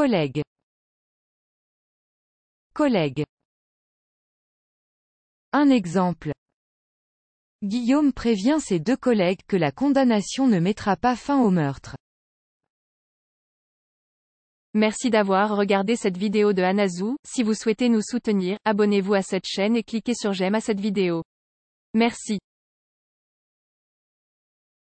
Collègue. Collègue. Un exemple. Guillaume prévient ses deux collègues que la condamnation ne mettra pas fin au meurtre. Merci d'avoir regardé cette vidéo de Anazou, si vous souhaitez nous soutenir, abonnez-vous à cette chaîne et cliquez sur j'aime à cette vidéo. Merci.